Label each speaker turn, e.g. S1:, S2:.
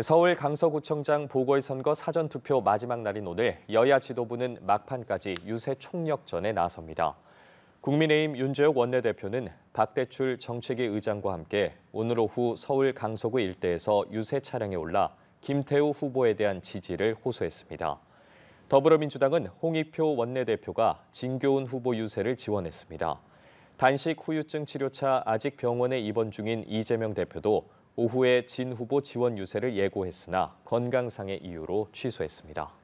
S1: 서울 강서구청장 보궐선거 사전투표 마지막 날인 오늘 여야 지도부는 막판까지 유세 총력전에 나섭니다. 국민의힘 윤재욱 원내대표는 박대출 정책위 의장과 함께 오늘 오후 서울 강서구 일대에서 유세 차량에 올라 김태우 후보에 대한 지지를 호소했습니다. 더불어민주당은 홍익표 원내대표가 진교훈 후보 유세를 지원했습니다. 단식 후유증 치료차 아직 병원에 입원 중인 이재명 대표도 오후에 진 후보 지원 유세를 예고했으나 건강상의 이유로 취소했습니다.